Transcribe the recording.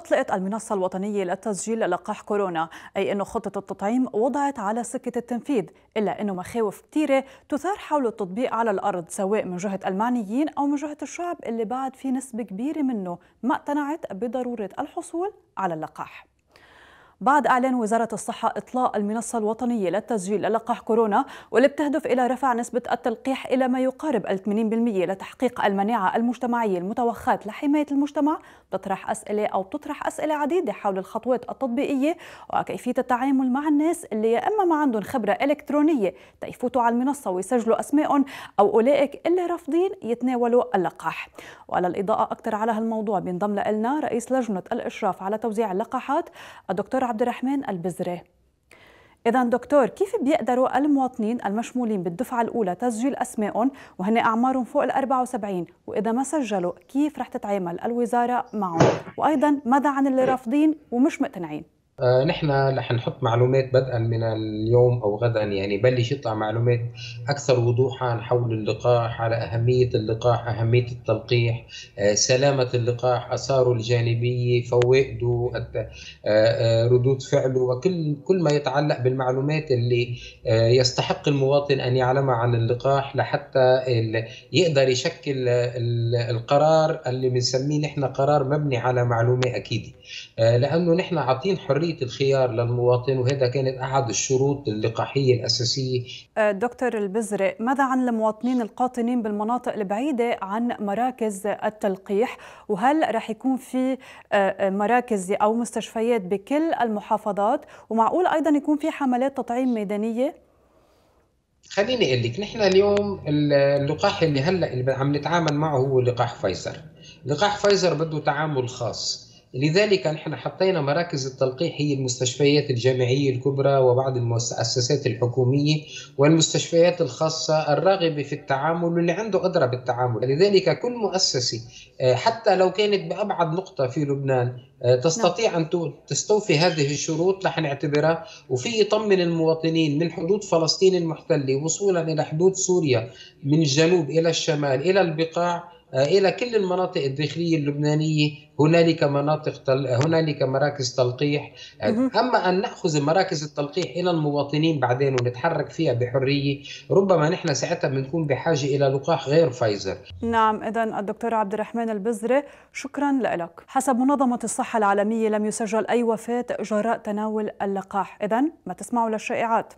أطلقت المنصة الوطنية للتسجيل لقاح كورونا أي أن خطة التطعيم وضعت على سكة التنفيذ إلا أنه مخاوف كثيرة تثار حول التطبيق على الأرض سواء من جهة المعنيين أو من جهة الشعب اللي بعد في نسبة كبيرة منه ما اقتنعت بضرورة الحصول على اللقاح بعد إعلان وزارة الصحة إطلاق المنصة الوطنية للتسجيل للقاح كورونا واللي بتهدف إلى رفع نسبة التلقيح إلى ما يقارب 80% لتحقيق المناعة المجتمعية المتوخاة لحماية المجتمع بتطرح أسئلة أو بتطرح أسئلة عديدة حول الخطوات التطبيقية وكيفية التعامل مع الناس اللي يا إما ما عندهم خبرة إلكترونية تيفوتوا على المنصة ويسجلوا أسمائهم أو أولئك اللي رافضين يتناولوا اللقاح وللإضاءة أكثر على هالموضوع بينضم لنا رئيس لجنة الإشراف على توزيع اللقاحات الدكتور عبد الرحمن البزري إذا دكتور كيف بيقدروا المواطنين المشمولين بالدفعة الأولى تسجيل أسمائهم وهن أعمارهم فوق ال 74 وإذا ما سجلوا كيف رح تتعامل الوزارة معهم وأيضا ماذا عن اللي رافضين ومش مقتنعين؟ آه، نحن رح نحط معلومات بدءا من اليوم او غدا يعني بلش يطلع معلومات اكثر وضوحا حول اللقاح على اهميه اللقاح اهميه التلقيح آه، سلامه اللقاح اثاره الجانبيه فوائده آه، ردود فعله وكل كل ما يتعلق بالمعلومات اللي يستحق المواطن ان يعلمها عن اللقاح لحتى يقدر يشكل القرار اللي بنسميه نحن قرار مبني على معلومه اكيده لانه نحن عاطين حريه حريه الخيار للمواطن وهذا كانت احد الشروط اللقاحيه الاساسيه. أه، دكتور البزرق، ماذا عن المواطنين القاطنين بالمناطق البعيده عن مراكز التلقيح؟ وهل رح يكون في أه، أه، مراكز او مستشفيات بكل المحافظات؟ ومعقول ايضا يكون في حملات تطعيم ميدانيه؟ خليني اقول لك نحن اليوم اللقاح اللي هلا عم نتعامل معه هو لقاح فايزر لقاح فايزر بده تعامل خاص لذلك نحن حطينا مراكز التلقيح هي المستشفيات الجامعية الكبرى وبعض المؤسسات الحكومية والمستشفيات الخاصة الراغبة في التعامل واللي عنده قدرة بالتعامل لذلك كل مؤسسة آه، حتى لو كانت بأبعد نقطة في لبنان آه، تستطيع أن تستوفي هذه الشروط رح نعتبرها وفي يطمن المواطنين من حدود فلسطين المحتلة وصولا إلى حدود سوريا من الجنوب إلى الشمال إلى البقاع آه، الى كل المناطق الداخليه اللبنانيه هنالك مناطق تل... هنالك مراكز تلقيح آه، اما ان ناخذ مراكز التلقيح الى المواطنين بعدين ونتحرك فيها بحريه ربما نحن ساعتها بنكون بحاجه الى لقاح غير فايزر نعم اذا الدكتور عبد الرحمن البزري شكرا لك حسب منظمه الصحه العالميه لم يسجل اي وفاه جراء تناول اللقاح اذا ما تسمعوا للشائعات